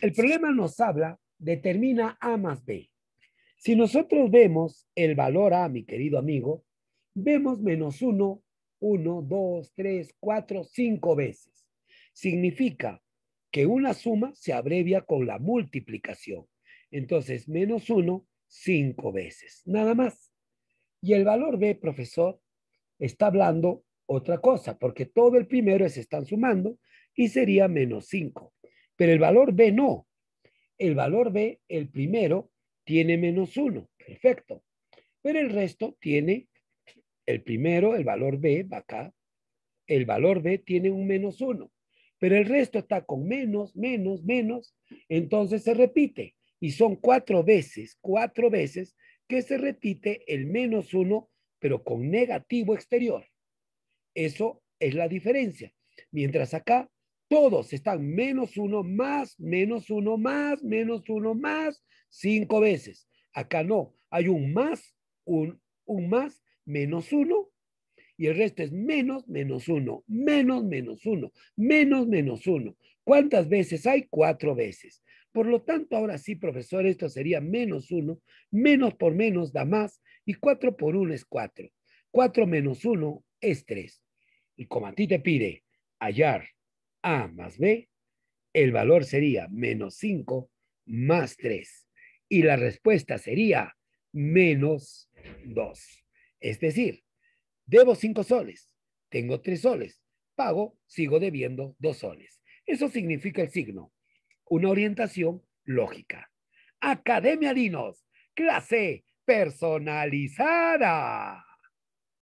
El problema nos habla, determina A más B. Si nosotros vemos el valor A, mi querido amigo, vemos menos 1, 1, 2, 3, 4, 5 veces. Significa que una suma se abrevia con la multiplicación. Entonces, menos 1, 5 veces, nada más. Y el valor B, profesor, está hablando otra cosa, porque todo el primero se están sumando y sería menos 5. Pero el valor B no. El valor B, el primero, tiene menos uno, Perfecto. Pero el resto tiene, el primero, el valor B, va acá. El valor B tiene un menos uno, Pero el resto está con menos, menos, menos. Entonces se repite. Y son cuatro veces, cuatro veces que se repite el menos uno, pero con negativo exterior. Eso es la diferencia. Mientras acá todos están menos uno, más, menos uno, más, menos uno, más, cinco veces. Acá no, hay un más, un, más, menos uno, y el resto es menos, menos uno, menos, menos uno, menos, menos uno. ¿Cuántas veces hay? Cuatro veces. Por lo tanto, ahora sí, profesor, esto sería menos uno, menos por menos da más, y cuatro por uno es cuatro. Cuatro menos uno es tres. Y como a ti te pide hallar a más B, el valor sería menos 5 más 3. Y la respuesta sería menos 2. Es decir, debo 5 soles, tengo 3 soles, pago, sigo debiendo 2 soles. Eso significa el signo. Una orientación lógica. Academia Dinos, clase personalizada.